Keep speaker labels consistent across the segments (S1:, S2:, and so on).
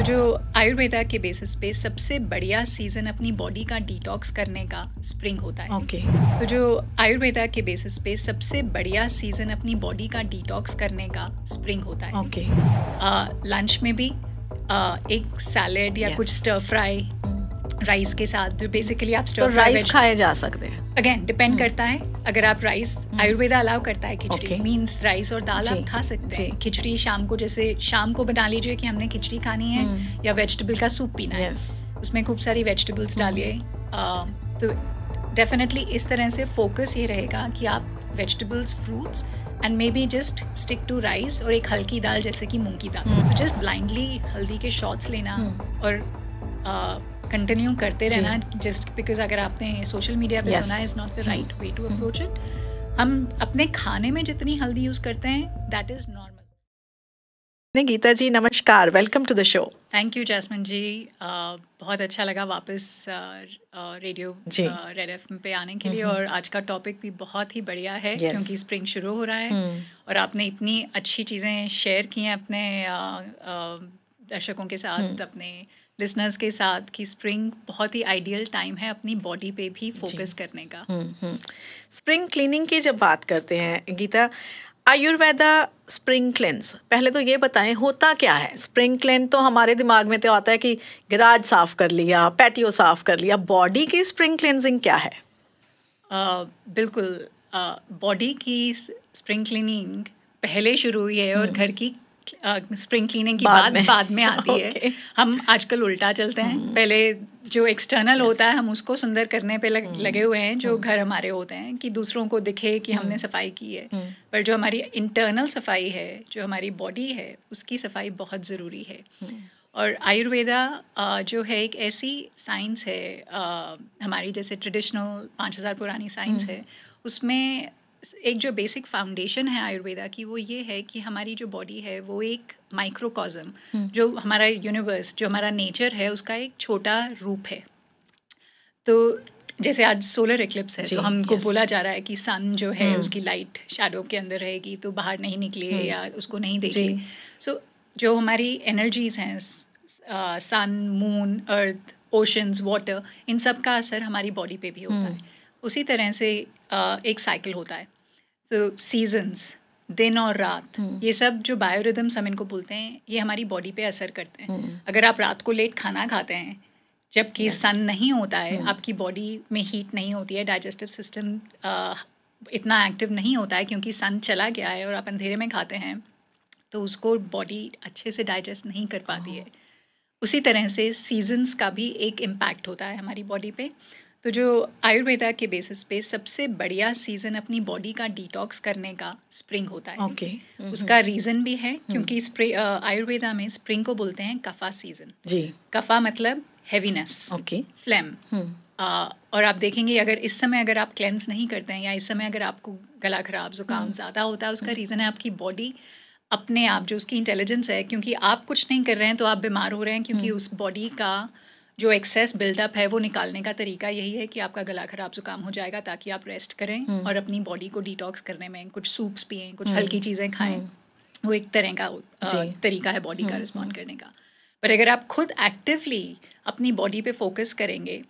S1: तो जो आयुर्वेदा के बेसिस पे सबसे बढ़िया सीजन अपनी बॉडी का डिटॉक्स करने का स्प्रिंग होता है ओके okay. तो जो आयुर्वेदा के बेसिस पे सबसे बढ़िया सीजन अपनी बॉडी का डिटॉक्स करने का स्प्रिंग होता है ओके okay. लंच में भी आ, एक सैलेड या yes. कुछ स्टर फ्राई राइस के साथ जो तो बेसिकली आप स्टोर तो राइस खाए जा सकते हैं अगेन डिपेंड हम्म। करता है अगर आप राइस आयुर्वेदा अलाउ करता है खिचड़ी मीन्स राइस और दाल आप खा सकते हैं खिचड़ी शाम को जैसे शाम को बना लीजिए कि हमने खिचड़ी खानी है हम्म। या वेजिटेबल का सूप पीना है उसमें खूब सारी वेजिटेबल्स हम्म। डालिए तो डेफिनेटली इस तरह से फोकस ये रहेगा कि आप vegetables fruits and maybe just stick to rice और एक हल्की दाल जैसे कि मूंग की दाल सो जस्ट ब्लाइंडली हल्दी के शॉट्स लेना और कंटिन्यू करते रहना जस्ट बिकॉज अगर आपने सोशल मीडिया पे सुना is not the right way to approach it हम अपने खाने में जितनी हल्दी यूज़ करते हैं that is normal
S2: Geeta ji नमस्कार welcome to the show
S1: thank you Jasmine ji uh, बहुत अच्छा लगा वापस रेडियो रेड एफ पे आने के लिए हम्म। और आज का टॉपिक भी बहुत ही बढ़िया है yes. क्योंकि स्प्रिंग शुरू हो रहा है हम्म। और आपने इतनी अच्छी चीज़ें शेयर की हैं अपने uh, uh, दर्शकों के साथ हम्म। अपने लिसनर्स के साथ कि स्प्रिंग बहुत ही आइडियल टाइम है अपनी बॉडी पे भी फोकस करने का
S2: स्प्रिंग हम्म, हम्म। क्लीनिंग की जब बात करते हैं गीता आयुर्वेदा स्प्रिंग क्लेंस पहले तो ये बताएं होता क्या है स्प्रिंग क्लेंस तो हमारे दिमाग में तो आता है कि गिराज साफ़ कर लिया पैटियो साफ़ कर लिया बॉडी की स्प्रिंग क्लेंजिंग
S1: क्या है uh, बिल्कुल बॉडी uh, की स्प्रिंग क्लीनिंग पहले शुरू हुई है और हम्म। घर की स्प्रिंग क्लीनिंग की बाद बात बाद में आती okay. है हम आजकल उल्टा चलते हैं hmm. पहले जो एक्सटर्नल yes. होता है हम उसको सुंदर करने पे लग, hmm. लगे हुए हैं जो hmm. घर हमारे होते हैं कि दूसरों को दिखे कि हमने hmm. सफाई की है hmm. पर जो हमारी इंटरनल सफाई है जो हमारी बॉडी है उसकी सफाई बहुत ज़रूरी है hmm. और आयुर्वेदा जो है एक ऐसी साइंस है हमारी जैसे ट्रेडिशनल पाँच हज़ार पुरानी साइंस है उसमें एक जो बेसिक फाउंडेशन है आयुर्वेदा की वो ये है कि हमारी जो बॉडी है वो एक माइक्रोकॉजम जो हमारा यूनिवर्स जो हमारा नेचर है उसका एक छोटा रूप है तो जैसे आज सोलर एक्लिप्स है तो हमको yes. बोला जा रहा है कि सन जो है हम्म। उसकी लाइट शेडो के अंदर रहेगी तो बाहर नहीं निकले हम्म। या उसको नहीं देखे सो so, जो हमारी एनर्जीज हैं sun moon earth oceans water इन सब का असर हमारी बॉडी पे भी होता हम्म। है उसी तरह से एक साइकिल होता है तो सीजन्स दिन और रात हम्म। ये सब जो बायोरिदम्स हम इनको बोलते हैं ये हमारी बॉडी पे असर करते हैं हम्म। अगर आप रात को लेट खाना खाते हैं जबकि yes. सन नहीं होता है हम्म। आपकी बॉडी में हीट नहीं होती है डाइजेस्टिव सिस्टम इतना एक्टिव नहीं होता है क्योंकि सन चला गया है और आप अंधेरे में खाते हैं तो उसको बॉडी अच्छे से डाइजेस्ट नहीं कर पाती है हाँ। उसी तरह से सीजन्स का भी एक इम्पैक्ट होता है हमारी बॉडी पे तो जो आयुर्वेदा के बेसिस पे सबसे बढ़िया सीज़न अपनी बॉडी का डिटॉक्स करने का स्प्रिंग होता है ओके okay. हम्म। हम्म। उसका रीज़न भी है हम्म। क्योंकि आयुर्वेदा में स्प्रिंग को बोलते हैं कफा सीज़न जी कफा मतलब हैवीनेस ओके फ्लैम और आप देखेंगे अगर इस समय अगर आप क्लेंस नहीं करते हैं या इस समय अगर आपको गला खराब जुकाम ज़्यादा होता है उसका रीज़न है आपकी बॉडी अपने आप जो उसकी इंटेलिजेंस है क्योंकि आप कुछ नहीं कर रहे हैं तो आप बीमार हो रहे हैं क्योंकि उस बॉडी का जो एक्सेस बिल्डअप है वो निकालने का तरीका यही है कि आपका गला खराब जुकाम हो जाएगा ताकि आप रेस्ट करें हम्म। और अपनी बॉडी को डिटॉक्स करने में कुछ सूप्स पिए कुछ हम्म। हल्की चीज़ें हम्म। खाएं वो एक तरह का तरीका है बॉडी का रिस्पॉन्ड करने का पर अगर आप खुद एक्टिवली अपनी बॉडी पे फोकस करेंगे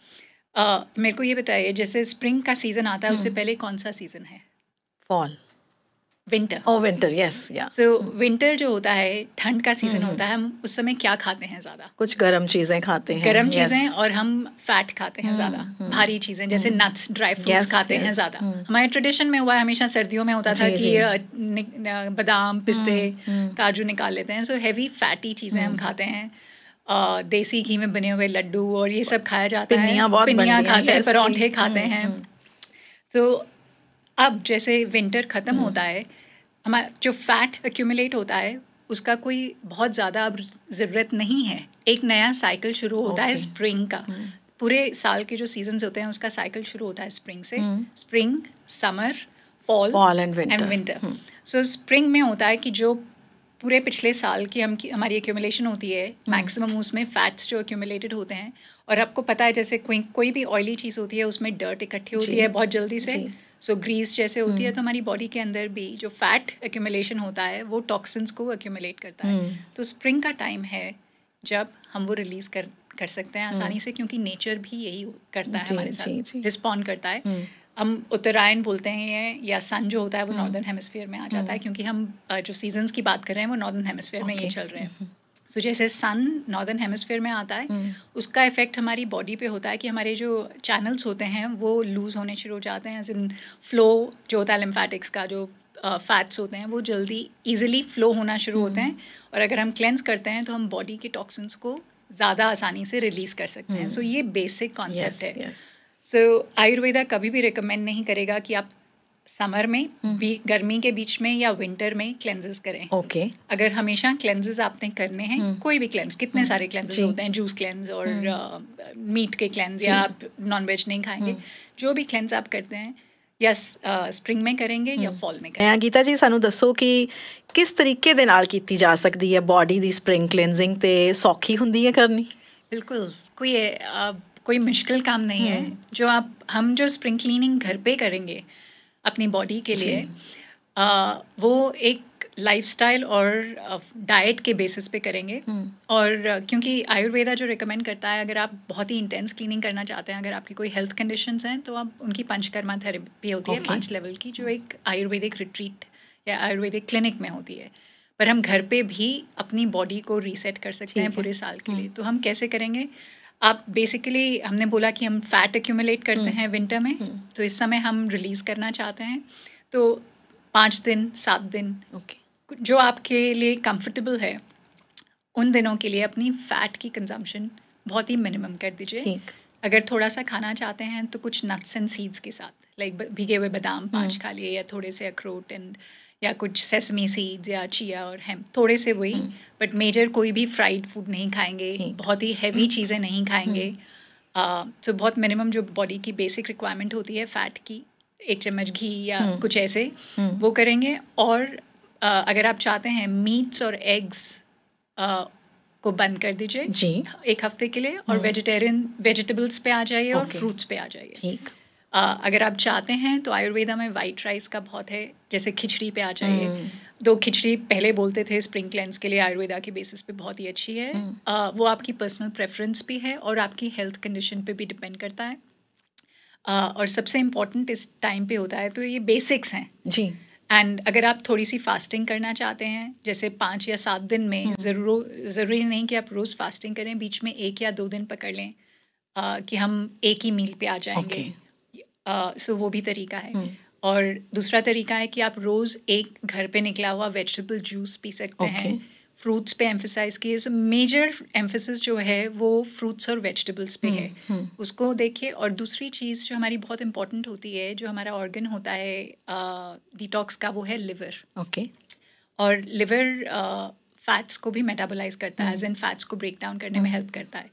S1: आ, मेरे को ये बताइए जैसे स्प्रिंग का सीज़न आता है उससे पहले कौन सा सीज़न है fall winter
S2: oh winter yes या सो
S1: विंटर जो होता है ठंड का सीजन mm-hmm. होता है हम उस समय क्या खाते हैं ज़्यादा
S2: कुछ गर्म चीज़ें खाते हैं गर्म चीज़ें
S1: और हम फैट खाते हैं ज़्यादा mm-hmm. भारी चीज़ें जैसे नट्स ड्राई फ्रूट्स खाते हैं ज़्यादा mm. हमारे ट्रेडिशन में हुआ है हमेशा सर्दियों में होता था कि बादाम पिस्ते mm, mm. काजू निकाल लेते हैं सो हैवी फैटी चीज़ें हम खाते हैं देसी घी में बने हुए लड्डू और ये सब खाया जाता है पिन्निया खाते हैं परौंठे खाते हैं तो अब जैसे विंटर ख़त्म होता है हमारा जो फैट एक्यूमुलेट होता है उसका कोई बहुत ज़्यादा अब ज़रूरत नहीं है एक नया साइकिल शुरू होता okay. है स्प्रिंग का hmm. पूरे साल के जो सीजन्स होते हैं उसका साइकिल शुरू होता है स्प्रिंग से spring summer fall fall and and winter so spring में होता है कि जो पूरे पिछले साल की हम की हमारी एक्यूमुलेशन होती है मैक्सिमम hmm. उसमें फैट्स जो एक्यूमुलेटेड होते हैं और आपको पता है जैसे कोई कोई भी ऑयली चीज़ होती है उसमें डर्ट इकट्ठी होती है बहुत जल्दी से सो ग्रीस जैसे होती है हम्म। तो हमारी बॉडी के अंदर भी जो फैट एक्यूमुलेशन होता है वो टॉक्सिन्स को एक्यूमुलेट करता है हम्म। तो स्प्रिंग का टाइम है जब हम वो रिलीज कर कर सकते हैं आसानी हम्म। से क्योंकि नेचर भी यही करता है हमारे साथ रिस्पॉन्ड करता है हम उत्तरायण बोलते हैं या सन जो होता है वो नॉर्दर्न हेमिसफेयर में आ जाता है क्योंकि हम जो सीजन्स की बात कर रहे हैं वो नॉर्दर्न हेमिसफेयर में ये चल रहे हैं सो जैसे सन नॉर्दर्न हेमस्फेयर में आता है mm. उसका इफेक्ट हमारी बॉडी पे होता है कि हमारे जो चैनल्स होते हैं वो लूज़ होने शुरू हो जाते हैं एज इन फ्लो जो होता है लिम्फेटिक्स का जो फैट्स uh, होते हैं वो जल्दी ईजिली फ्लो होना शुरू hmm. होते हैं और अगर हम क्लेंस करते हैं तो हम बॉडी के टॉक्सिन्स को ज़्यादा आसानी से रिलीज़ कर सकते हैं सो hmm. so, ये बेसिक कॉन्सेप्ट yes, है yes. सो so, आयुर्वेदा कभी भी रिकमेंड नहीं करेगा कि आप समर में भी हम्म। गर्मी के बीच में या विंटर में क्लेंजेस करें ओके okay. अगर हमेशा क्लेंजेस आपने करने हैं हम्म। कोई भी क्लेंज कितने हम्म। सारे क्लेंजेस होते हैं जूस क्लेंज और मीट के क्लेंज या आप नॉन वेज नहीं खाएंगे जो भी क्लेंज आप करते हैं या स्प्रिंग में करेंगे या फॉल में
S2: करेंगे गीता जी सू दसो कि किस तरीके ਤਰੀਕੇ ਦੇ ਨਾਲ ਕੀਤੀ ਜਾ ਸਕਦੀ ਹੈ ਬਾਡੀ ਦੀ ਸਪ੍ਰਿੰਗ ਕਲੀਨਜ਼ਿੰਗ ਤੇ ਸੌਖੀ ਹੁੰਦੀ ਹੈ ਕਰਨੀ
S1: ਬਿਲਕੁਲ ਕੋਈ कोई मुश्किल काम नहीं है जो आप हम जो स्प्रिंग क्लीनिंग घर पर करेंगे अपनी बॉडी के लिए आ, वो एक लाइफस्टाइल और डाइट के बेसिस पे करेंगे हम्म। और क्योंकि आयुर्वेदा जो रिकमेंड करता है अगर आप बहुत ही इंटेंस क्लीनिंग करना चाहते हैं अगर आपकी कोई हेल्थ कंडीशंस हैं तो आप उनकी पंचकर्मा थेरेपी होती okay. है पाँच लेवल की जो एक आयुर्वेदिक रिट्रीट या आयुर्वेदिक क्लिनिक में होती है पर हम घर पे भी अपनी बॉडी को रीसेट कर सकते हैं पूरे साल के लिए हम्म। तो हम कैसे करेंगे आप बेसिकली हमने बोला कि हम फैट एक्यूमुलेट करते हम्म। हैं विंटर में हम्म। तो इस समय हम रिलीज़ करना चाहते हैं तो पाँच दिन सात दिन ओके जो आपके लिए कंफर्टेबल है उन दिनों के लिए अपनी फैट की कंजम्पशन बहुत ही मिनिमम कर दीजिए अगर थोड़ा सा खाना चाहते हैं तो कुछ नट्स एंड सीड्स के साथ लाइक भीगे हुए बादाम हम्म। पाँच खा लिए या थोड़े से अखरोट एंड या कुछ सेसमी सीड्स या चिया और हेम थोड़े से वही बट हम्म। मेजर कोई भी फ्राइड फूड नहीं खाएंगे बहुत ही हैवी हम्म। चीज़ें नहीं खाएंगे सो हम्म। बहुत मिनिमम जो बॉडी की बेसिक रिक्वायरमेंट होती है फैट की एक चम्मच घी या कुछ ऐसे वो करेंगे और अगर आप चाहते हैं मीट्स और एग्स को बंद कर दीजिए जी एक हफ्ते के लिए और वेजिटेरियन वेजिटेबल्स पे आ जाइए और फ्रूट्स पे आ जाइए ठीक अगर आप चाहते हैं तो आयुर्वेदा में वाइट राइस का बहुत है जैसे खिचड़ी पे आ जाइए तो खिचड़ी पहले बोलते थे स्प्रिंग क्लेंस के लिए आयुर्वेदा के बेसिस पे बहुत ही अच्छी है आ, हम्म। वो आपकी पर्सनल प्रेफरेंस भी है और आपकी हेल्थ कंडीशन पे भी डिपेंड करता है आ, और सबसे इम्पोर्टेंट इस टाइम पे होता है तो ये बेसिक्स हैं जी एंड अगर आप थोड़ी सी फास्टिंग करना चाहते हैं जैसे पाँच या सात दिन में हम्म। ज़रूर ज़रूरी नहीं कि आप रोज़ फास्टिंग करें बीच में एक या दो दिन पकड़ लें आ, कि हम एक ही मील पे आ जाएंगे okay. सो वो भी तरीका है हम्म। और दूसरा तरीका है कि आप रोज़ एक घर पे निकला हुआ वेजिटेबल जूस पी सकते okay. हैं फ्रूट्स पे एम्फिसाइज किए सो मेजर एम्फोसिस जो है वो फ्रूट्स और वेजिटेबल्स पे हम्म, है हम्म। उसको देखिए और दूसरी चीज़ जो हमारी बहुत इंपॉर्टेंट होती है जो हमारा ऑर्गन होता है डिटॉक्स का वो है लिवर ओके okay. और लिवर फैट्स को भी मेटाबोलाइज करता है एज एन फैट्स को ब्रेक डाउन करने में हेल्प करता है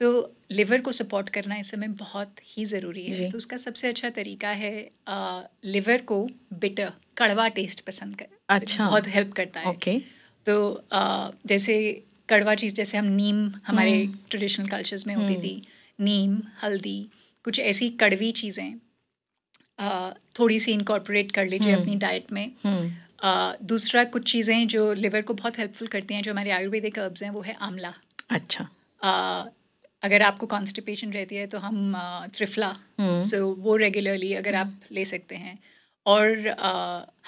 S1: तो लिवर को सपोर्ट करना इस समय बहुत ही ज़रूरी है तो उसका सबसे अच्छा तरीका है आ, लिवर को बिटर कड़वा टेस्ट पसंद कर अच्छा बहुत हेल्प करता है ओके तो आ, जैसे कड़वा चीज़ जैसे हम नीम हमारे ट्रेडिशनल हम्म। कल्चर्स में होती हम्म। थी नीम हल्दी कुछ ऐसी कड़वी चीज़ें थोड़ी सी इनकॉर्पोरेट कर लीजिए हम्म। अपनी डाइट में आ, दूसरा कुछ चीज़ें जो लिवर को बहुत हेल्पफुल करती हैं जो हमारे आयुर्वेदिक हर्ब्स हैं वो है आंवला अच्छा अगर आपको कॉन्स्टिपेशन रहती है तो हम त्रिफला सो हम्म। वो रेगुलरली अगर आप ले सकते हैं और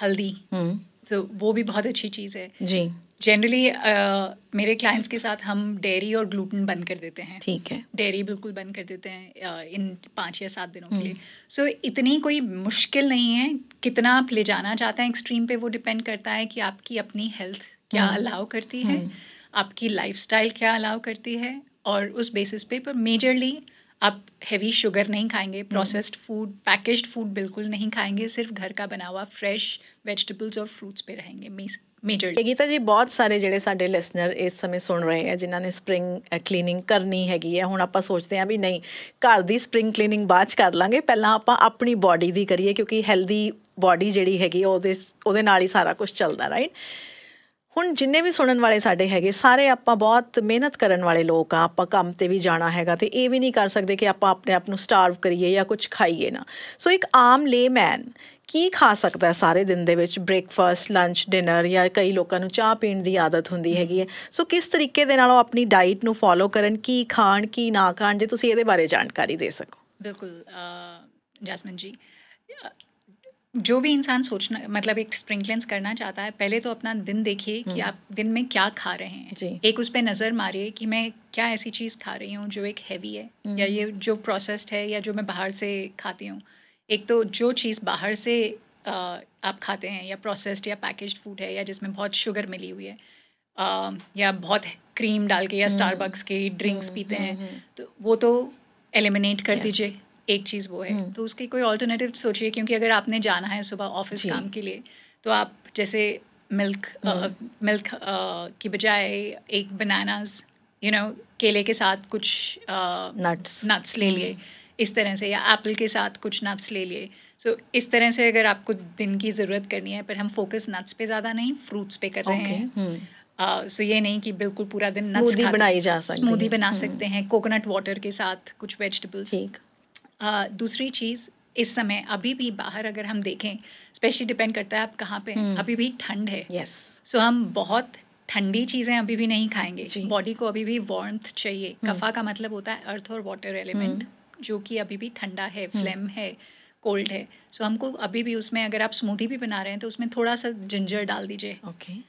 S1: हल्दी तो वो भी बहुत अच्छी चीज़ है जी जनरली uh, मेरे क्लाइंट्स के साथ हम डेयरी और ग्लूटन बंद कर देते हैं ठीक है डेयरी बिल्कुल बंद कर देते हैं uh, इन पाँच या सात दिनों के लिए सो हम्म। so, इतनी कोई मुश्किल नहीं है कितना आप ले जाना चाहते हैं एक्सट्रीम पे वो डिपेंड करता है कि आपकी अपनी हेल्थ क्या अलाउ करती है आपकी लाइफस्टाइल क्या अलाउ करती है और उस बेसिस पे पर मेजरली आप हैवी शुगर नहीं खाएंगे प्रोसेस्ड फूड पैकेज फूड बिल्कुल नहीं खाएंगे सिर्फ घर का बना हुआ फ्रेश वेजिटेबल्स और फ्रूट्स पे रहेंगे
S2: मेजरली गीता जी बहुत सारे जो लिसनर इस समय सुन रहे हैं जिन्होंने स्प्रिंग क्लीनिंग करनी हैगी है हूँ आप सोचते हैं भी नहीं घर की स्प्रिंग क्लीनिंग बाद कर लेंगे पहला आप अपनी बॉडी की करिए क्योंकि हैल्दी बॉडी जी हैगी ही सारा कुछ चलता राइट ਹੁਣ ਜਿੰਨੇ ਵੀ ਸੁਣਨ ਵਾਲੇ ਸਾਡੇ ਹੈਗੇ ਸਾਰੇ ਆਪਾਂ ਬਹੁਤ ਮਿਹਨਤ ਕਰਨ ਵਾਲੇ ਲੋਕ ਆ ਆਪਾਂ ਕੰਮ ਤੇ ਵੀ ਜਾਣਾ ਹੈਗਾ ਤੇ ਇਹ ਵੀ ਨਹੀਂ ਕਰ ਸਕਦੇ ਕਿ ਆਪਾਂ ਆਪਣੇ ਆਪ ਨੂੰ ਸਟਾਰਵ ਕਰੀਏ ਜਾਂ ਕੁਝ ਖਾਈਏ ਨਾ ਸੋ ਇੱਕ ਆਮ ਲੇਮੈਨ ਕੀ ਖਾ ਸਕਦਾ ਸਾਰੇ ਦਿਨ ਦੇ ਵਿੱਚ ਬ੍ਰੇਕਫਾਸਟ ਲੰਚ ਡਿਨਰ ਜਾਂ ਕਈ ਲੋਕਾਂ ਨੂੰ ਚਾਹ ਪੀਣ ਦੀ ਆਦਤ ਹੁੰਦੀ ਹੈਗੀ ਹੈ ਸੋ ਕਿਸ ਤਰੀਕੇ ਦੇ ਨਾਲ ਉਹ ਆਪਣੀ ਡਾਈਟ ਨੂੰ ਫੋਲੋ ਕਰਨ ਕੀ ਖਾਣ ਕੀ ਨਾ ਖਾਣ ਜੇ ਤੁਸੀਂ ਇਹਦੇ ਬਾਰੇ ਜਾਣਕਾਰੀ ਦੇ ਸਕੋ
S1: ਬਿਲਕੁਲ ਜੈਸਮਨ ਜੀ जो भी इंसान सोचना मतलब एक स्प्रिंग क्लेंस करना चाहता है पहले तो अपना दिन देखिए कि हम्म। आप दिन में क्या खा रहे हैं जी. एक उस पर नज़र मारिए कि मैं क्या ऐसी चीज़ खा रही हूँ जो एक हैवी है हम्म। या ये जो प्रोसेस्ड है या जो मैं बाहर से खाती हूँ एक तो जो चीज़ बाहर से आ, आप खाते हैं या प्रोसेस्ड या पैकेज फूड है या जिसमें बहुत शुगर मिली हुई है आ, या बहुत क्रीम डाल के या स्टारबक्स हम्म। के ड्रिंक्स पीते हैं तो वो तो एलिमिनेट कर yes. दीजिए एक चीज़ वो है हम्म। तो उसकी कोई ऑल्टरनेटिव सोचिए क्योंकि अगर आपने जाना है सुबह ऑफिस काम के लिए तो आप जैसे मिल्क हम्म। मिल्क की बजाय एक बनानास यू नो केले के साथ कुछ नट्स नट्स ले लिए हम्म। इस तरह से या एप्पल के साथ कुछ नट्स ले लिए सो so, इस तरह से अगर आपको दिन की ज़रूरत करनी है पर हम फोकस नट्स पे ज़्यादा नहीं फ्रूट्स पे कर रहे okay. हैं सो hmm. uh, so ये नहीं कि बिल्कुल पूरा दिन नट्स बनाई जा सकते स्मूदी बना सकते हैं कोकोनट वाटर के साथ कुछ वेजिटेबल्स दूसरी चीज़ इस समय अभी भी बाहर अगर हम देखें स्पेशली डिपेंड करता है आप कहाँ पे hmm. अभी भी ठंड है यस yes. सो so, हम बहुत ठंडी चीज़ें अभी भी नहीं खाएंगे बॉडी को अभी भी वार्मथ चाहिए हम्म। कफा का मतलब होता है अर्थ और वाटर एलिमेंट हम्म। जो कि अभी भी ठंडा है फ्लेम है कोल्ड है सो so, हमको अभी भी उसमें अगर आप स्मूदी भी बना रहे हैं तो उसमें थोड़ा सा जिंजर डाल दीजिए ओके okay.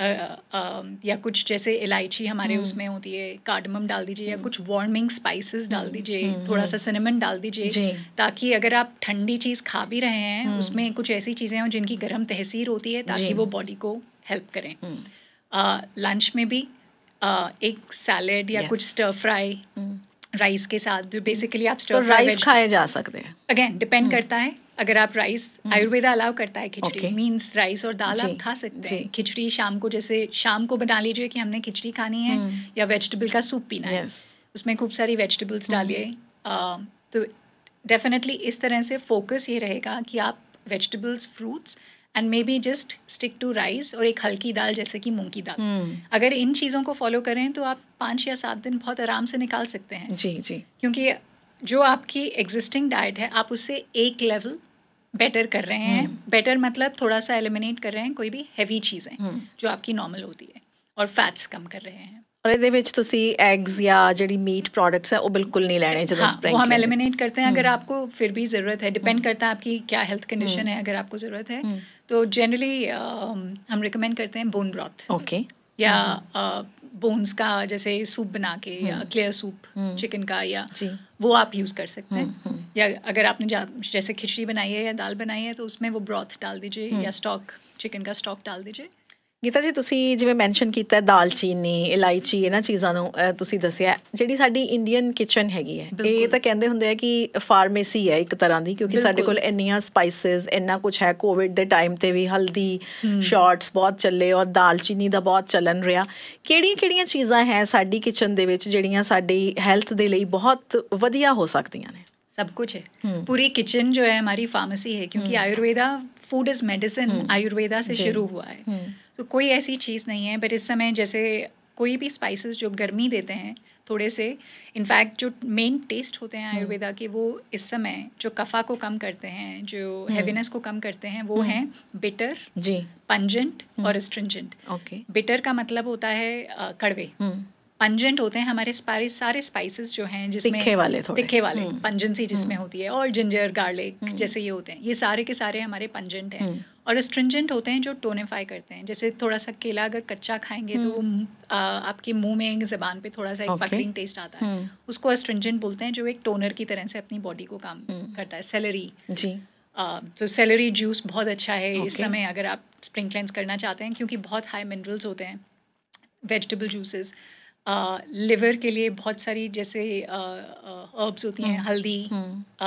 S1: या कुछ जैसे इलायची हमारे हम्म। उसमें होती है कार्डमम डाल दीजिए या हम्म। कुछ वार्मिंग हम्म, स्पाइसेस डाल दीजिए थोड़ा सा सिनेमन डाल दीजिए ताकि अगर आप ठंडी चीज़ खा भी रहे हैं उसमें कुछ ऐसी चीज़ें हों जिनकी गर्म तहसीर होती है ताकि वो बॉडी को हेल्प करें लंच में भी एक सैलेड या कुछ स्टर फ्राई राइस के साथ जो बेसिकली आप स्टर फ्राई राइस खाए
S2: जा सकते हैं
S1: अगेन डिपेंड करता है अगर आप राइस हम्म। आयुर्वेदा अलाउ करता है खिचड़ी okay. मीन्स राइस और दाल आप खा सकते हैं खिचड़ी शाम को जैसे शाम को बना लीजिए कि हमने खिचड़ी खानी है हम्म। या वेजिटेबल का सूप पीना है उसमें खूब सारी वेजिटेबल्स हम्म। डालिए तो डेफिनेटली इस तरह से फोकस ये रहेगा कि आप vegetables fruits and maybe just stick to rice और एक हल्की दाल जैसे कि मूंग की दाल hmm. अगर इन चीज़ों को फॉलो करें तो आप पाँच या सात दिन बहुत आराम से निकाल सकते हैं जी जी क्योंकि जो आपकी एग्जिस्टिंग डाइट है आप उससे एक लेवल बेटर कर रहे हैं बेटर हम्म। मतलब थोड़ा सा एलिमिनेट कर रहे हैं कोई भी हैवी चीज़ें ਜੋ ਆਪਕੀ ਨਾਰਮਲ ਹੁੰਦੀ ਹੈ ਔਰ ਫੈਟਸ ਕਮ ਕਰ ਰਹੇ ਹਨ
S2: ਔਰ ਇਹਦੇ ਵਿੱਚ ਤੁਸੀਂ ਐਗਸ ਜਾਂ ਜਿਹੜੀ ਮੀਟ ਪ੍ਰੋਡਕਟਸ ਹੈ ਉਹ ਬਿਲਕੁਲ ਨਹੀਂ ਲੈਣੇ ਜਦੋਂ ਸਪ੍ਰਿੰਗ ਉਹ ਹਮ ਐਲੀਮੀਨੇਟ
S1: हैं हाँ, हम्म। अगर आपको फिर भी ज़रूरत है डिपेंड हम्म। करता है आपकी क्या हेल्थ कंडीशन है अगर आपको ज़रूरत है तो जनरली हम रिकमेंड करते हैं बोन ब्रॉथ ओके या बोन्स का जैसे सूप बना के या क्लियर सूप चिकन का या वो आप यूज़ कर सकते हैं हम्म, हम्म। या अगर आपने जैसे खिचड़ी बनाई है या दाल बनाई है तो उसमें वो ब्रॉथ डाल दीजिए हम्म। या स्टॉक चिकन का स्टॉक डाल दीजिए
S2: ਗੀਤਾ ਜੀ ਤੁਸੀਂ ਜਿਵੇਂ ਮੈਂਸ਼ਨ ਕੀਤਾ ਦਾਲਚੀਨੀ ਇਲਾਇਚੀ ਇਹਨਾਂ ਚੀਜ਼ਾਂ ਨੂੰ ਤੁਸੀਂ ਦੱਸਿਆ ਜਿਹੜੀ ਸਾਡੀ ਇੰਡੀਅਨ ਕਿਚਨ ਹੈਗੀ ਹੈ ਇਹ ਤਾਂ ਕਹਿੰਦੇ ਹੁੰਦੇ ਆ ਕਿ ਫਾਰਮੇਸੀ ਹੈ ਇੱਕ ਤਰ੍ਹਾਂ ਦੀ ਕਿਉਂਕਿ ਸਾਡੇ ਕੋਲ ਇੰਨੀਆਂ ਸਪਾਈਸਿਸ ਇੰਨਾ ਕੁਝ ਹੈ ਕੋਵਿਡ ਦੇ ਟਾਈਮ ਤੇ ਵੀ ਹਲਦੀ ਸ਼ਾਰਟਸ ਬਹੁਤ ਚੱਲੇ ਔਰ ਦਾਲਚੀਨੀ ਦਾ ਬਹੁਤ ਚੱਲਨ ਰਿਹਾ ਕਿਹੜੀਆਂ-ਕਿਹੜੀਆਂ ਚੀਜ਼ਾਂ ਹੈ ਸਾਡੀ ਕਿਚਨ ਦੇ ਵਿੱਚ ਜਿਹੜੀਆਂ ਸਾਡੀ ਹੈਲਥ ਦੇ ਲਈ ਬਹੁਤ ਵਧੀਆ ਹੋ ਸਕਦੀਆਂ ਨੇ
S1: ਸਭ ਕੁਝ ਹੈ ਪੂਰੀ ਕਿਚਨ ਜੋ ਹੈ हमारी ਫਾਰਮੇਸੀ ਹੈ ਕਿਉਂਕਿ Ayurveda food is medicine Ayurveda ਸੇ ਸ਼ੁਰੂ ਹੋਇਆ ਹੈ तो कोई ऐसी चीज़ नहीं है बट इस समय जैसे कोई भी स्पाइसेस जो गर्मी देते हैं थोड़े से इनफैक्ट जो मेन टेस्ट होते हैं आयुर्वेदा हम्म। के वो इस समय जो कफ़ा को कम करते हैं जो हैवीनेस हम्म। को कम करते हैं वो हम्म। हैं बिटर जी पंजेंट और स्ट्रिंजेंट ओके बिटर का मतलब होता है कड़वे पंजेंट होते हैं हमारे सारे सारे स्पाइसेस जो हैं जिसमें तिखे वाले थोड़े तिखे वाले पंजेंसी हम्म। जिसमें हम्म। होती है और जिंजर गार्लिक हम्म। जैसे ये होते हैं ये सारे के सारे हमारे पंजेंट हैं और स्ट्रिंजेंट होते हैं जो टोनिफाई करते हैं जैसे थोड़ा सा केला अगर कच्चा खाएंगे तो आपके मुंह में जबान पे थोड़ा सा एक पकड़िंग टेस्ट आता है उसको स्ट्रिंजेंट बोलते हैं जो एक टोनर की तरह से अपनी बॉडी को काम करता है सेलरी जी तो सेलरी जूस बहुत अच्छा है इस समय अगर आप स्प्रिंग करना चाहते हैं क्योंकि बहुत हाई मिनरल्स होते हैं वेजिटेबल जूसेस लिवर के लिए बहुत सारी जैसे हर्ब्स होती हैं हम्म। हल्दी हम्म।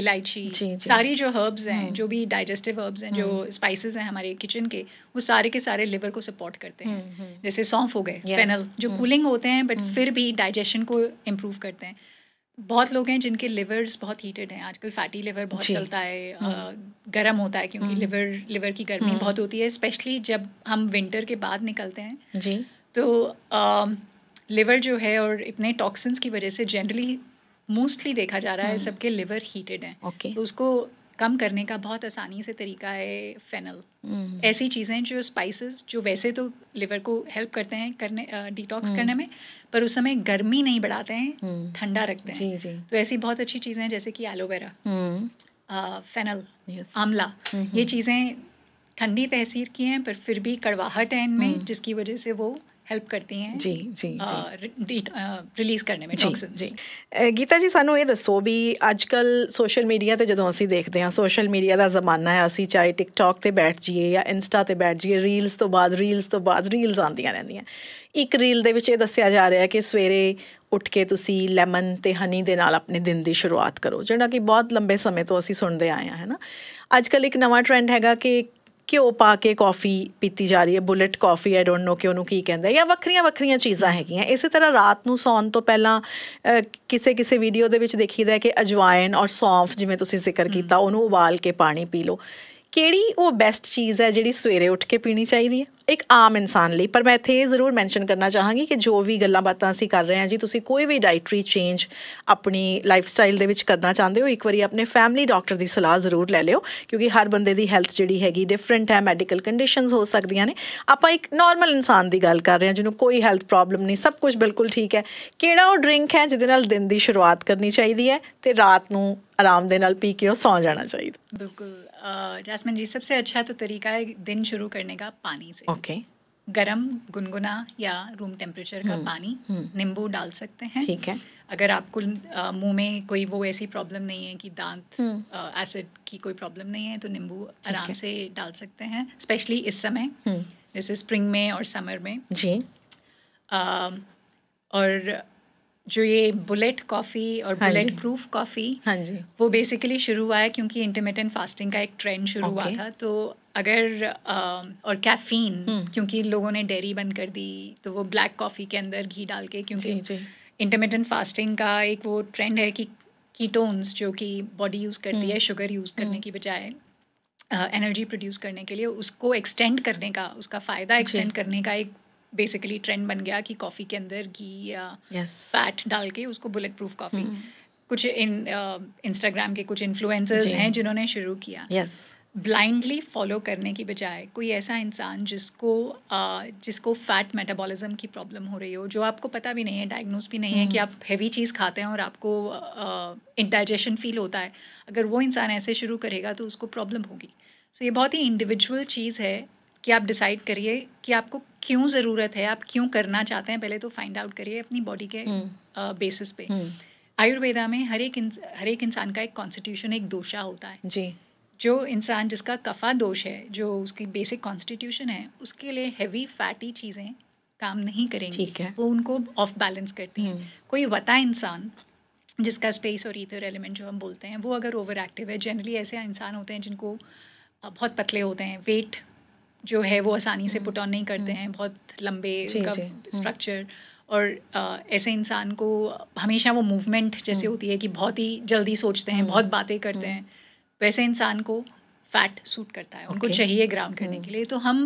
S1: इलायची सारी जो हर्ब्स हम्म। हैं जो भी डाइजेस्टिव हर्ब्स हैं जो स्पाइसेस हैं हमारे किचन के वो सारे के सारे लिवर को सपोर्ट करते हैं जैसे सौंफ हो गए फेनल जो कूलिंग होते हैं बट फिर भी डाइजेशन को इम्प्रूव करते हैं बहुत लोग हैं जिनके लिवर्स बहुत हीटेड हैं आजकल फैटी लिवर बहुत चलता है गर्म होता है क्योंकि लिवर लिवर की गर्मी बहुत होती है स्पेशली जब हम विंटर के बाद निकलते हैं जी तो लिवर जो है और इतने टॉक्सिन्स की वजह से जनरली मोस्टली देखा जा रहा है हम्म। सबके लिवर हीटेड हैं ओके तो उसको कम करने का बहुत आसानी से तरीका है फेनल हम्म। ऐसी चीज़ें जो स्पाइसेस जो वैसे तो लिवर को हेल्प करते हैं करने डिटॉक्स हम्म। करने में पर उस समय गर्मी नहीं बढ़ाते हैं ठंडा रखते हैं जी जी तो ऐसी बहुत अच्छी चीज़ें हैं जैसे कि एलोवेरा फेनल आमला ये चीज़ें ठंडी तहसीर की हैं पर फिर भी कड़वाहट है इनमें जिसकी वजह से वो ਹੈਲਪ ਕਰਦੀ ਹੈ ਜੀ ਜੀ ਜੀ ਰਿਲੀਜ਼ ਕਰਨੇ ਵਿੱਚ ਟੌਕਸਿਨਸ ਜੀ
S2: ਗੀਤਾ ਜੀ ਸਾਨੂੰ ਇਹ ਦੱਸੋ ਵੀ ਅੱਜ ਕੱਲ ਸੋਸ਼ਲ ਮੀਡੀਆ ਤੇ ਜਦੋਂ ਅਸੀਂ ਦੇਖਦੇ ਹਾਂ ਸੋਸ਼ਲ ਮੀਡੀਆ ਦਾ ਜ਼ਮਾਨਾ ਹੈ ਅਸੀਂ ਚਾਹੇ ਟਿਕਟੌਕ ਤੇ ਬੈਠ ਜੀਏ ਜਾਂ ਇੰਸਟਾ ਤੇ ਬੈਠ ਜੀਏ ਰੀਲਸ ਤੋਂ ਬਾਅਦ ਰੀਲਸ ਤੋਂ ਬਾਅਦ ਰੀਲਸ ਆਉਂਦੀਆਂ ਰਹਿੰਦੀਆਂ ਇੱਕ ਰੀਲ ਦੇ ਵਿੱਚ ਇਹ ਦੱਸਿਆ ਜਾ ਰਿਹਾ ਹੈ ਕਿ ਸਵੇਰੇ ਉੱਠ ਕੇ ਤੁਸੀਂ ਲੈਮਨ ਤੇ ਹਨੀ ਦੇ ਨਾਲ ਆਪਣੇ ਦਿਨ ਦੀ ਸ਼ੁਰੂਆਤ ਕਰੋ ਜਿਹੜਾ ਕਿ ਬਹੁਤ ਲੰਬੇ ਸਮੇਂ ਤੋਂ ਅਸੀਂ ਸੁਣਦੇ ਆਏ ਹਾਂ ਹੈ ਨਾ ਅੱਜ ਕੱਲ ਇੱਕ ਨਵਾਂ ਟ੍ਰੈਂਡ ਹੈਗਾ ਕਿ ਘਿਓ ਪਾ ਕੇ ਕਾਫੀ ਪੀਤੀ ਜਾ ਰਹੀ ਹੈ bullet coffee I don't know ਕਿ ਉਹਨੂੰ ਕੀ ਕਹਿੰਦੇ ਜਾਂ ਵੱਖਰੀਆਂ ਵੱਖਰੀਆਂ ਚੀਜ਼ਾਂ ਹੈਗੀਆਂ ਇਸੇ ਤਰ੍ਹਾਂ ਰਾਤ ਨੂੰ ਸੌਣ ਤੋਂ ਪਹਿਲਾਂ ਕਿਸੇ ਕਿਸੇ ਵੀਡੀਓ ਦੇ ਵਿੱਚ ਦੇਖੀਦਾ ਕਿ ਅਜਵਾਇਨ ਔਰ ਸੌਂਫ ਜਿਵੇਂ ਤੁਸੀਂ ਜ਼ਿਕਰ ਕੀਤਾ ਉਹਨੂੰ ਉਬਾਲ ਕੇ ਪਾਣੀ ਪੀ ਲਓ ਕਿਹੜੀ ਉਹ ਬੈਸਟ ਚੀਜ਼ ਹੈ ਜਿਹੜੀ ਸਵੇਰੇ ਉੱਠ ਕੇ ਪੀਣੀ ਚਾਹੀਦੀ ਹੈ ਇੱਕ ਆਮ ਇਨਸਾਨ ਲਈ ਪਰ ਮੈਂ ਇੱਥੇ ਇਹ ਜ਼ਰੂਰ ਮੈਂਸ਼ਨ ਕਰਨਾ ਚਾਹਾਂਗੀ ਕਿ ਜੋ ਵੀ ਗੱਲਾਂ ਬਾਤਾਂ ਅਸੀਂ ਕਰ ਰਹੇ ਹਾਂ ਜੀ ਤੁਸੀਂ ਕੋਈ ਵੀ ਡਾਈਟਰੀ ਚੇਂਜ ਆਪਣੀ ਲਾਈਫ ਸਟਾਈਲ ਦੇ ਵਿੱਚ ਕਰਨਾ ਚਾਹੁੰਦੇ ਹੋ ਇੱਕ ਵਾਰੀ ਆਪਣੇ ਫੈਮਿਲੀ ਡਾਕਟਰ ਦੀ ਸਲਾਹ ਜ਼ਰੂਰ ਲੈ ਲਿਓ ਕਿਉਂਕਿ ਹਰ ਬੰਦੇ ਦੀ ਹੈਲਥ ਜਿਹੜੀ ਹੈਗੀ ਡਿਫਰੈਂਟ ਹੈ ਮੈਡੀਕਲ ਕੰਡੀਸ਼ਨਸ ਹੋ ਸਕਦੀਆਂ ਨੇ ਆਪਾਂ ਇੱਕ ਨਾਰਮਲ ਇਨਸਾਨ ਦੀ ਗੱਲ ਕਰ ਰਹੇ ਹਾਂ ਜਿਹਨੂੰ ਕੋਈ ਹੈਲਥ ਪ੍ਰੋਬਲਮ ਨਹੀਂ ਸਭ ਕੁਝ ਬਿਲਕੁਲ ਠੀਕ ਹੈ ਕਿਹੜਾ ਉਹ ਡਰਿੰਕ ਹੈ ਜਿਹਦੇ ਨਾਲ ਦਿਨ ਦੀ ਸ਼ੁਰੂਆਤ ਕਰਨੀ ਚਾਹੀਦੀ ਹੈ ਤੇ ਰਾਤ ਨੂੰ ਆਰਾਮ ਦੇ ਨਾਲ ਪੀ ਕੇ ਉਹ ਸੌਂ ਜਾਣਾ ਚਾਹੀਦਾ
S1: ਬਿਲਕੁਲ जासमिन जी सबसे अच्छा तो तरीका है दिन शुरू करने का पानी से ओके गरम गुनगुना या रूम टेम्परेचर का हम्म, पानी हम्म। नींबू डाल सकते हैं ठीक है अगर आपको मुंह में कोई वो ऐसी प्रॉब्लम नहीं है कि दांत एसिड हम्म। की कोई प्रॉब्लम नहीं है तो नींबू आराम से डाल सकते हैं स्पेशली इस समय जैसे स्प्रिंग में और समर में जी आ, और जो ये बुलेट कॉफ़ी और हाँ बुलेट प्रूफ कॉफ़ी हाँ जी वो बेसिकली शुरू हुआ है क्योंकि इंटरमीडियंट फास्टिंग का एक ट्रेंड शुरू हुआ था तो अगर आ, और कैफीन हम्म। क्योंकि लोगों ने डेयरी बंद कर दी तो वो ब्लैक कॉफ़ी के अंदर घी डाल के क्योंकि इंटरमीडियंट फास्टिंग का एक वो ट्रेंड है कि कीटोन्स जो कि बॉडी यूज़ करती है शुगर हम्म। यूज़ करने हम्म। की बजाय एनर्जी प्रोड्यूस करने के लिए उसको एक्सटेंड करने का उसका फ़ायदा एक्सटेंड करने का एक बेसिकली ट्रेंड बन गया कि कॉफ़ी के अंदर घी या फैट डाल के उसको बुलेट प्रूफ कॉफ़ी कुछ इन इंस्टाग्राम uh, के कुछ इन्फ्लुएंसर्स हैं जिन्होंने शुरू किया yes. ब्लाइंडली फॉलो करने की बजाय कोई ऐसा इंसान जिसको uh, जिसको फैट मेटाबॉलिज्म की प्रॉब्लम हो रही हो जो आपको पता भी नहीं है डायग्नोज भी नहीं है कि हम्म। आप हैवी चीज़ खाते हैं और आपको इंडाइजेशन uh, फील होता है अगर वो इंसान ऐसे शुरू करेगा तो उसको प्रॉब्लम होगी सो so, ये बहुत ही इंडिविजुअल चीज़ है कि आप डिसाइड करिए कि आपको क्यों ज़रूरत है आप क्यों करना चाहते हैं पहले तो फाइंड आउट करिए अपनी बॉडी के बेसिस हम्म। पे हम्म। आयुर्वेदा में हर एक हर एक इंसान का एक कॉन्स्टिट्यूशन एक दोषा होता है जी जो इंसान जिसका कफा दोष है जो उसकी बेसिक कॉन्स्टिट्यूशन है उसके लिए हैवी फैटी चीज़ें काम नहीं करेंगी ठीक है वो उनको ऑफ बैलेंस करती हैं हम्म। कोई वता इंसान जिसका स्पेस और ईथर एलिमेंट जो हम बोलते हैं वो अगर ओवर एक्टिव है जनरली ऐसे इंसान होते हैं जिनको बहुत पतले होते हैं वेट जो है वो आसानी से पुट हम्म। ऑन नहीं करते हम्म। हैं बहुत लंबे स्ट्रक्चर हम्म। और आ, ऐसे इंसान को हमेशा वो मूवमेंट जैसे होती है कि बहुत ही जल्दी सोचते हैं बहुत बातें करते हैं वैसे इंसान को फैट सूट करता है उनको okay. चाहिए ग्राम करने के लिए तो हम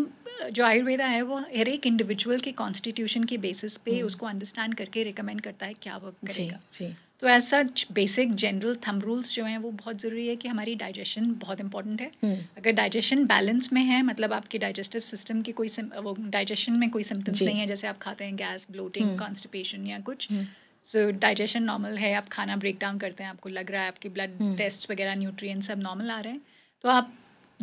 S1: जो आयुर्वेदा है वो हर एक इंडिविजुअल के कॉन्स्टिट्यूशन के बेसिस पे उसको अंडरस्टैंड करके रिकमेंड करता है क्या वर्क करेगा जी, जी. तो as such basic general thumb rules जो हैं वो बहुत ज़रूरी है कि हमारी डाइजेशन बहुत इंपॉर्टेंट है hmm. अगर डाइजेशन बैलेंस में है मतलब आपके डाइजेस्टिव सिस्टम की कोई वो डाइजेशन में कोई सिम्टम्स नहीं है जैसे आप खाते हैं गैस ब्लोटिंग कॉन्स्टिपेशन या कुछ सो डाइजेशन नॉर्मल है आप खाना ब्रेक डाउन करते हैं आपको लग रहा है आपके ब्लड हम्म। टेस्ट वगैरह न्यूट्रिय सब नॉर्मल आ रहे हैं तो आप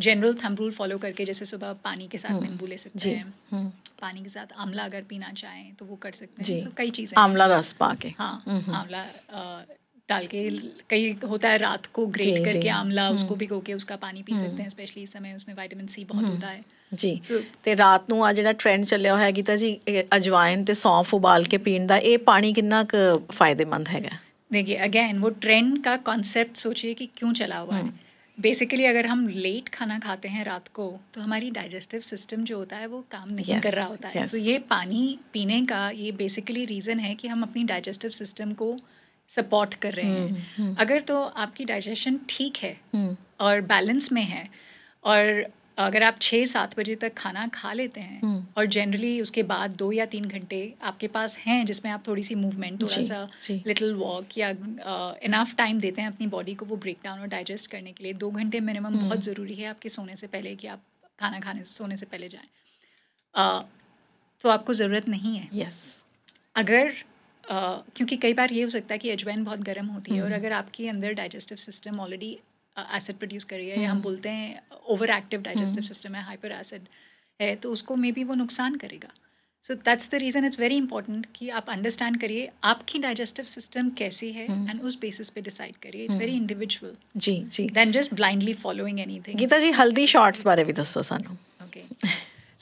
S1: जनरल थम रूल फॉलो करके जैसे सुबह पानी के साथ हम्म। नींबू ले सकते हैं पानी के साथ आंवला अगर पीना चाहें तो वो कर सकते हैं कई चीज़ें आंवला रस पा के हाँ हम्म, हम्म। आंवला डाल के कई होता है रात को ग्रेट करके आंवला हम्म। उसको भिगो के उसका पानी पी सकते हैं स्पेशली इस समय उसमें विटामिन सी बहुत होता है
S2: ਜੀ ਤੇ ਰਾਤ ਨੂੰ ਆ ਜਿਹੜਾ ਟ੍ਰੈਂਡ ਚੱਲਿਆ ਹੋਇਆ ਗੀਤਾ ਜੀ ਅਜਵਾਇਨ ਤੇ ਸੌਂਫ ਉਬਾਲ ਕੇ ਪੀਣ ਦਾ ਇਹ ਪਾਣੀ ਕਿੰਨਾ ਕੁ ਫਾਇਦੇਮੰਦ ਹੈਗਾ
S1: देखिए अगेन वो ट्रेंड का कॉन्सेप्ट सोचिए कि क्यों चला हुआ है बेसिकली अगर हम लेट खाना खाते हैं रात को तो हमारी डाइजेस्टिव सिस्टम जो होता है वो काम नहीं yes, कर रहा होता yes. है तो ये पानी पीने का ये बेसिकली रीज़न है कि हम अपनी डाइजेस्टिव सिस्टम को सपोर्ट कर रहे हम्म, हैं hmm, hmm. अगर तो आपकी डाइजेशन ठीक है hmm. और बैलेंस में है और अगर आप छः सात बजे तक खाना खा लेते हैं हम्म। और जनरली उसके बाद दो या तीन घंटे आपके पास हैं जिसमें आप थोड़ी सी मूवमेंट थोड़ा सा लिटिल वॉक या इनाफ टाइम देते हैं अपनी बॉडी को वो ब्रेक डाउन और डाइजेस्ट करने के लिए दो घंटे मिनिमम बहुत हम्म। ज़रूरी है आपके सोने से पहले कि आप खाना खाने सोने से पहले जाएँ तो आपको ज़रूरत नहीं है यस अगर क्योंकि कई बार ये हो सकता है कि अजवाइन बहुत गर्म होती है और हम्म। अगर आपके अंदर digestive system already acid produce कर रही है या हम हम्म। बोलते हैं ओवर एक्टिव डाइजेस्टिव सिस्टम है हाइपर एसिड है तो उसको मे बी वो नुकसान करेगा so that's the reason it's very important कि आप अंडरस्टैंड करिए आपकी डाइजेस्टिव सिस्टम कैसी है एंड हम्म। उस बेसिस पे डिसाइड करिए इट्स वेरी इंडिविजुअल जी जी then just blindly following anything Geeta ji
S2: हल्दी शॉर्ट्स बारे भी दसो सानू ओके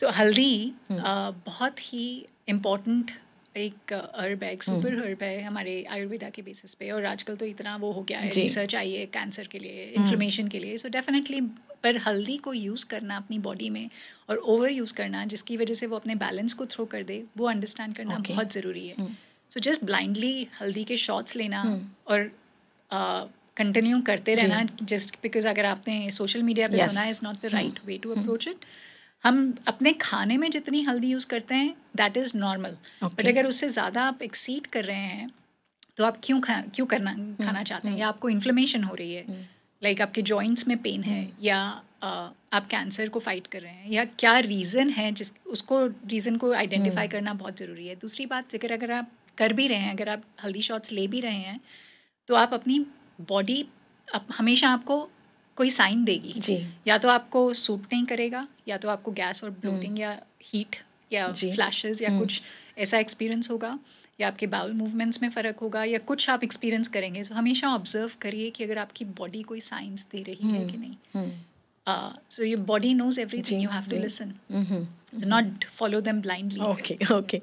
S1: सो हल्दी हम्म। बहुत ही इम्पॉर्टेंट एक हर्ब है हम्म। एक सुपर हर्ब है हमारे आयुर्वेदा के बेसिस पे और आजकल तो इतना वो हो गया है रिसर्च आई है कैंसर के लिए इन्फ्लेमेशन हम्म। के लिए सो डेफिनेटली पर हल्दी को यूज़ करना अपनी बॉडी में और ओवर यूज़ करना जिसकी वजह से वो अपने बैलेंस को थ्रो कर दे वो अंडरस्टैंड करना okay. बहुत ज़रूरी है सो जस्ट ब्लाइंडली हल्दी के शॉट्स लेना हम्म। और कंटिन्यू करते रहना जस्ट बिकॉज अगर आपने सोशल मीडिया पे सुना है is not the right way to approach it हम अपने खाने में जितनी हल्दी यूज़ करते हैं दैट इज़ नॉर्मल बट अगर उससे ज़्यादा आप एक्सीड कर रहे हैं तो आप क्यों खा क्यों करना खाना हम्म, चाहते हैं हम्म। या आपको इन्फ्लेमेशन हो रही है लाइक हम्म। आपके जॉइंट्स में पेन है या आप कैंसर को फाइट कर रहे हैं या क्या रीज़न है जिस उसको रीज़न को आइडेंटिफाई करना बहुत ज़रूरी है दूसरी बात जिक्र अगर आप कर भी रहे हैं अगर आप हल्दी शॉट्स ले भी रहे हैं तो आप अपनी बॉडी हमेशा आपको कोई साइन देगी जी या तो आपको सूट नहीं करेगा या तो आपको गैस और ब्लोटिंग हम्म। या हीट या फ्लैशेस या हम्म। कुछ ऐसा एक्सपीरियंस होगा या आपके बाउल मूवमेंट्स में फ़र्क होगा या कुछ आप एक्सपीरियंस करेंगे सो हमेशा ऑब्जर्व करिए कि अगर आपकी बॉडी कोई साइंस दे रही है हम्म। कि नहीं Uh, so your body knows everything. You have to listen. Mm-hmm. So not follow them blindly okay
S2: okay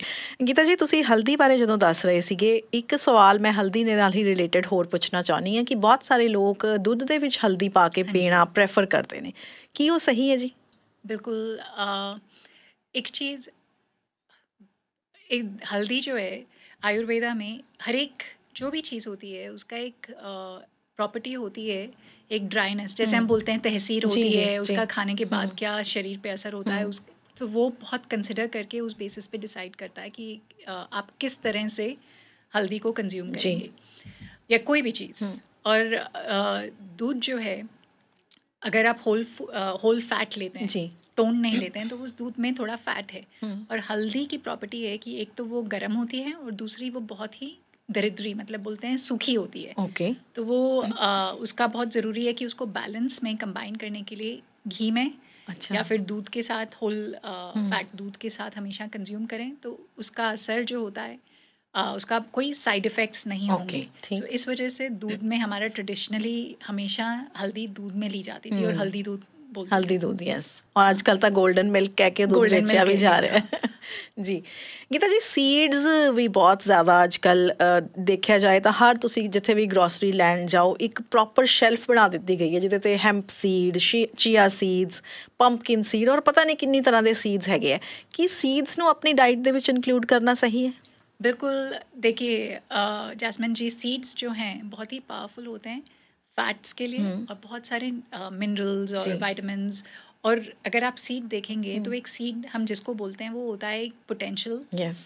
S2: Geeta ji ਤੁਸੀਂ ਹਲਦੀ ਬਾਰੇ ਜਦੋਂ ਦੱਸ ਰਹੇ ਸੀਗੇ ਇੱਕ ਸਵਾਲ ਮੈਂ ਹਲਦੀ ਦੇ ਨਾਲ ਹੀ ਰਿਲੇਟਡ ਹੋਰ ਪੁੱਛਣਾ ਚਾਹਨੀ ਹੈ ਕਿ ਬਹੁਤ ਸਾਰੇ ਲੋਕ ਦੁੱਧ ਦੇ ਵਿੱਚ ਹਲਦੀ ਪਾ ਕੇ ਪੀਣਾ ਪ੍ਰੇਫਰ ਕਰਦੇ ਨੇ ਕੀ ਉਹ ਸਹੀ ਹੈ ਜੀ
S1: ਬਿਲਕੁਲ ਇੱਕ ਚੀਜ਼ एक हल्दी जो है आयुर्वेदा में हर एक जो भी चीज़ होती है उसका एक प्रॉपर्टी होती है एक ड्राइनेस जैसे हम हम्म। बोलते हैं तहसीर होती जी, जी, है उसका खाने के बाद हम्म। क्या शरीर पे असर होता है हम्म। उस तो वो बहुत कंसिडर करके उस बेसिस पे डिसाइड करता है कि आप किस तरह से हल्दी को कंज्यूम करेंगे या कोई भी चीज़ और दूध जो है अगर आप होल होल फैट लेते हैं जी टोन नहीं लेते हैं तो उस दूध में थोड़ा फैट है और हल्दी की प्रॉपर्टी है कि एक तो वो गर्म होती है और दूसरी वो बहुत ही दरिद्री मतलब बोलते हैं सूखी होती है ओके okay. तो वो आ, उसका बहुत ज़रूरी है कि उसको बैलेंस में कंबाइन करने के लिए घी में अच्छा या फिर दूध के साथ होल हम्म। फैट दूध के साथ हमेशा कंज्यूम करें तो उसका असर जो होता है आ, उसका कोई साइड इफ़ेक्ट्स नहीं okay, होंगे so, इस वजह से दूध में हमारा ट्रेडिशनली हमेशा हल्दी दूध में ली जाती थी और हम्म। हल्दी दूध हल्दी दूध यस
S2: और आजकल तक गोल्डन मिल्क कह के दूध बेचा भी जा रहे हैं हाँ। जी गीता जी सीड्स भी बहुत ज़्यादा अजक देखा जाए तो हर तुम जिते भी ग्रॉसरी लैंड जाओ एक प्रॉपर शेल्फ बना दी गई है जिद ते हैम्प सीड शी चिया सीड्स पंपकिन सीड और पता नहीं किन्नी तरह के सीड्स है कि सीड्स न अपनी डाइट के इनकलूड करना सही है
S1: बिल्कुल देखिए जैसमिन जी सीड्स जो हैं बहुत ही पावरफुल होते हैं फैट्स के लिए हम्म। और बहुत सारे मिनरल्स और वाइटमिन और अगर आप सीड देखेंगे तो हम्म। एक सीड हम जिसको बोलते हैं वो होता है एक पोटेंशियल यस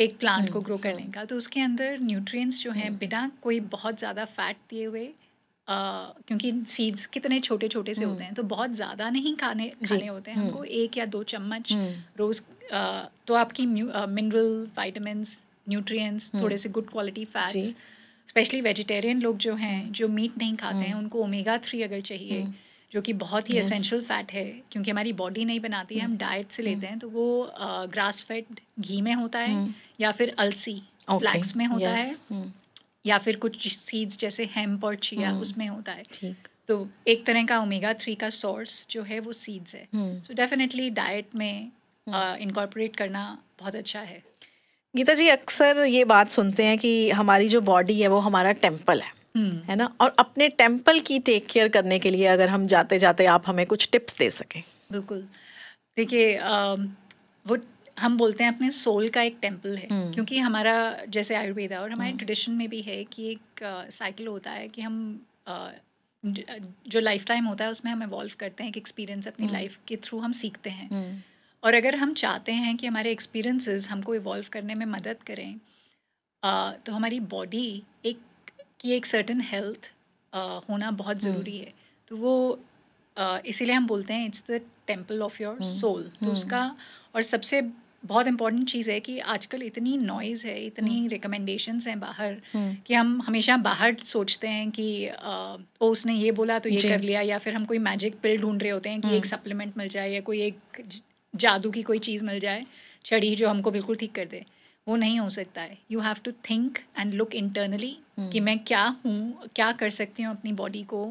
S1: एक प्लांट को ग्रो mm-hmm. करने का तो उसके अंदर न्यूट्रिएंट्स जो हैं mm. बिना कोई बहुत ज़्यादा फैट दिए हुए क्योंकि सीड्स कितने छोटे छोटे से होते mm. हैं तो बहुत ज़्यादा नहीं खाने खाने होते हैं mm. हमको एक या दो चम्मच रोज़ तो आपकी मिनरल वाइटमिनस न्यूट्रिएंट्स थोड़े से good quality fats specially vegetarian लोग जो हैं जो मीट नहीं खाते हैं उनको ओमेगा थ्री अगर चाहिए जो कि बहुत ही असेंशियल yes. फैट है क्योंकि हमारी बॉडी नहीं बनाती है हम डाइट hmm. से लेते hmm. हैं तो वो ग्रास फेड घी में होता है hmm. या फिर अलसी फ्लैक्स में होता है या फिर कुछ सीड्स जैसे हेम्प और चिया उसमें होता है तो एक तरह का ओमेगा थ्री का सोर्स जो है वो सीड्स है सो डेफिनेटली डाइट में इनकॉर्पोरेट करना बहुत अच्छा है
S2: गीता जी अक्सर ये बात सुनते हैं कि हमारी जो बॉडी है वो हमारा टेम्पल है Hmm. है ना और अपने टेम्पल की टेक केयर करने के लिए अगर हम जाते जाते आप हमें कुछ टिप्स दे सकें
S1: बिल्कुल देखिए वो हम बोलते हैं अपने सोल का एक टेम्पल है hmm. क्योंकि हमारा जैसे आयुर्वेदा और हमारे ट्रेडिशन hmm. में भी है कि एक साइकिल होता है कि हम जो लाइफ टाइम होता है उसमें हम इवॉल्व करते हैं एक एक्सपीरियंस अपनी लाइफ के थ्रू हम सीखते हैं और अगर हम चाहते हैं कि हमारे एक्सपीरियंसेस हमको इवॉल्व करने में मदद करें तो हमारी बॉडी एक कि एक सर्टन हेल्थ uh, होना बहुत hmm. ज़रूरी है तो वो uh, इसीलिए हम बोलते हैं it's the temple of your soul तो hmm. उसका और सबसे बहुत इंपॉर्टेंट चीज़ है कि आजकल इतनी नॉइज़ है इतनी रिकमेंडेशंस hmm. हैं बाहर कि हम हमेशा बाहर सोचते हैं कि ओ uh, oh, उसने ये बोला तो ये कर लिया या फिर हम कोई मैजिक पिल ढूंढ रहे होते हैं कि एक सप्लीमेंट मिल जाए या कोई एक जादू की कोई चीज़ मिल जाए छड़ी जो हमको बिल्कुल ठीक कर दे वो नहीं हो सकता है you have to think and look internally कि मैं क्या हूँ क्या कर सकती हूँ अपनी बॉडी को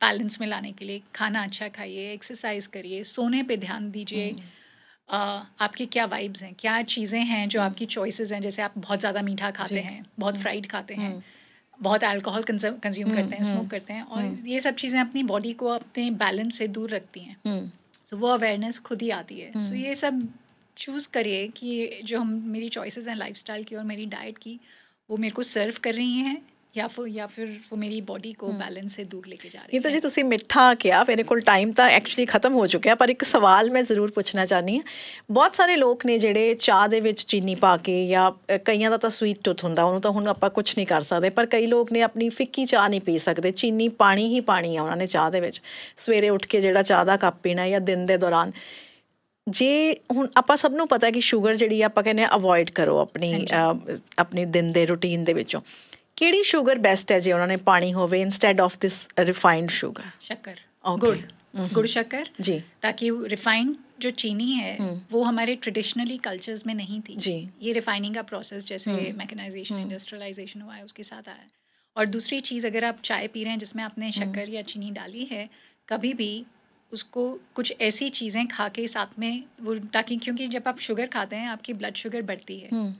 S1: बैलेंस में लाने के लिए खाना अच्छा खाइए एक्सरसाइज करिए सोने पे ध्यान दीजिए hmm. uh, आपकी क्या वाइब्स हैं क्या चीज़ें हैं जो hmm. आपकी चॉइसेस हैं जैसे आप बहुत ज़्यादा मीठा खाते हैं बहुत फ्राइड hmm. खाते हैं hmm. बहुत अल्कोहल कंज्यूम hmm. करते हैं स्मोक करते हैं और ये सब चीज़ें अपनी बॉडी को अपने बैलेंस से दूर रखती हैं सो so, वो अवेयरनेस खुद ही आती है सो so, ये सब चूज़ करिए कि जो हम मेरी चॉइसेस हैं लाइफस्टाइल की और मेरी डाइट की वो मेरे को सर्व कर रही हैं या फिर या फिर वो मेरी बॉडी को बैलेंस से दूर लेके जा रही
S2: है जी ਤੁਸੀਂ ਮਿੱਠਾ ਕਿਹਾ ਮੇਰੇ ਕੋਲ ਟਾਈਮ ਤਾਂ ਐਕਚੁਅਲੀ ਖਤਮ ਹੋ ਚੁੱਕਿਆ ਪਰ ਇੱਕ ਸਵਾਲ ਮੈਂ ਜ਼ਰੂਰ ਪੁੱਛਣਾ ਚਾਹਨੀ ਹਾਂ ਬਹੁਤ ਸਾਰੇ ਲੋਕ ਨੇ ਜਿਹੜੇ ਚਾਹ ਦੇ ਵਿੱਚ ਚੀਨੀ ਪਾ ਕੇ ਜਾਂ ਕਈਆਂ ਦਾ ਤਾਂ ਸਵੀਟ ਟੁੱਥ ਹੁੰਦਾ ਉਹਨੂੰ ਤਾਂ ਹੁਣ ਆਪਾਂ ਕੁਝ ਨਹੀਂ ਕਰ ਸਕਦੇ ਪਰ ਕਈ ਲੋਕ ਨੇ ਆਪਣੀ ਫਿੱਕੀ ਚਾਹ ਨਹੀਂ ਪੀ ਸਕਦੇ ਚੀਨੀ ਪਾਣੀ ਹੀ ਪਾਣੀ ਆ ਉਹਨਾਂ ਨੇ ਚਾਹ ਦੇ ਵਿੱਚ ਸਵੇਰੇ ਉੱਠ ਕੇ ਜਿਹੜਾ ਚਾਹ ਦਾ ਕੱਪ ਪੀਣਾ ਜਾਂ ਦਿਨ ਦੇ ਦੌਰਾਨ ਜੇ ਹੁਣ ਆਪਾਂ ਸਭ ਨੂੰ ਪਤਾ ਕਿ ਸ਼ੂਗਰ ਜਿਹੜੀ ਆਪਾਂ ਕਹਿੰਦੇ ਆ ਅਵੋਇਡ ਕਰੋ ਆਪਣੀ ਆਪਣੀ ਦਿਨ ਦੇ ਰੁਟੀਨ ਦੇ ਵਿੱਚੋਂ ਕਿਹੜੀ ਸ਼ੂਗਰ ਬੈਸਟ ਹੈ ਜੇ ਉਹਨਾਂ ਨੇ ਪਾਣੀ ਹੋਵੇ instead of this refined sugar ਸ਼ੱਕਰ ਗੁੜ गुड़ शक्कर जी
S1: ताकि रिफाइंड जो चीनी है वो हमारे ट्रेडिशनली कल्चर्स में नहीं थी जी ये रिफाइनिंग का प्रोसेस जैसे मैकेनाइजेशन इंडस्ट्रियलाइजेशन हुआ है उसके साथ आया और दूसरी चीज़ अगर आप चाय पी रहे हैं जिसमें आपने शक्कर या चीनी डाली है कभी भी उसको कुछ ऐसी चीज़ें खा के साथ में वो ताकि क्योंकि जब आप शुगर खाते हैं आपकी ब्लड शुगर बढ़ती है हम्म।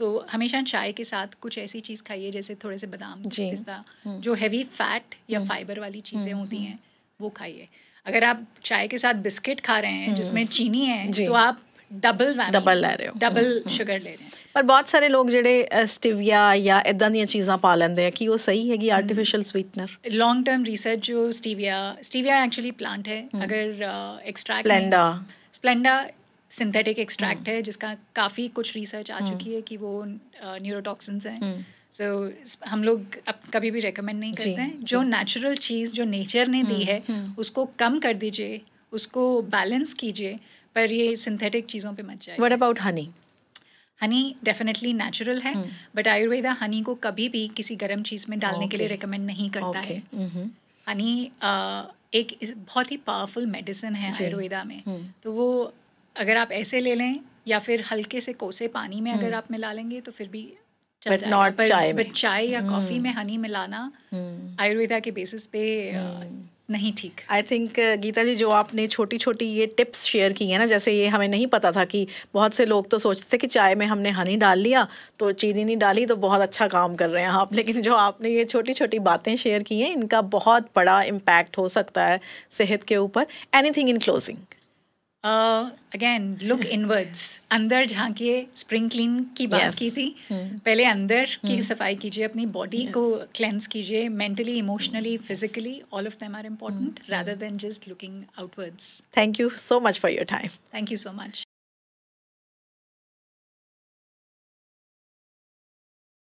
S1: तो हमेशा चाय के साथ कुछ ऐसी चीज़ खाइए जैसे थोड़े से बादाम पिस्ता हम्म। जो हैवी फैट या फाइबर हम्म। वाली चीज़ें होती हैं वो खाइए अगर आप चाय के साथ बिस्किट खा रहे हैं जिसमें चीनी है तो आप ਡਬਲ ਵੈਮੀ ਡਬਲ ਲੈ ਰਹੇ ਹੋ ਡਬਲ ਸ਼ੂਗਰ ਲੈ ਰਹੇ ਪਰ ਬਹੁਤ ਸਾਰੇ ਲੋਕ
S2: ਜਿਹੜੇ ਸਟਿਵੀਆ ਜਾਂ ਇਦਾਂ ਦੀਆਂ ਚੀਜ਼ਾਂ ਪਾ ਲੈਂਦੇ ਆ ਕਿ ਉਹ ਸਹੀ ਹੈਗੀ artificial sweetener
S1: long term research ਜੋ ਸਟੀਵੀਆ ਸਟੀਵੀਆ ਐਕਚੁਅਲੀ ਪਲਾਂਟ ਹੈ ਅਗਰ extract Splenda Splenda synthetic extract है जिसका काफ़ी कुछ रिसर्च आ चुकी है कि वो न्यूरोटॉक्सिन्स हैं सो हम लोग अब कभी भी रेकमेंड नहीं करते हैं जो नेचुरल चीज़ जो नेचर ने दी है उसको कम कर दीजिए उसको बैलेंस कीजिए पर ये सिंथेटिक चीज़ों पे मत जाए what about honey honey definitely natural है बट आयुर्वेदा हनी को कभी भी किसी गर्म चीज़ में डालने okay. के लिए रिकमेंड नहीं करता okay. है हनी mm-hmm. uh, एक बहुत ही पावरफुल मेडिसिन है आयुर्वेदा में hmm. तो वो अगर आप ऐसे ले लें या फिर हल्के से कोसे पानी में अगर hmm. आप मिला लेंगे तो फिर भी बट चाय बट चाय या कॉफ़ी hmm. में हनी मिलाना आयुर्वेदा के बेसिस पे uh, नहीं ठीक
S2: I think uh, Gita ji जो आपने छोटी छोटी ये टिप्स शेयर की है ना जैसे ये हमें नहीं पता था कि बहुत से लोग तो सोचते थे कि चाय में हमने हनी डाल लिया तो चीनी नहीं डाली तो बहुत अच्छा काम कर रहे हैं आप लेकिन जो आपने ये छोटी छोटी बातें शेयर की हैं इनका बहुत बड़ा इम्पैक्ट हो सकता है सेहत के ऊपर any in closing
S1: again look inwards अंदर झांकिए स्प्रिंग क्लीन की बात yes. की थी hmm. पहले अंदर hmm. की सफाई कीजिए अपनी बॉडी yes. को क्लेंस कीजिए mentally emotionally physically all of them are important rather than just looking outwards
S2: thank you so much for your time
S1: thank you so much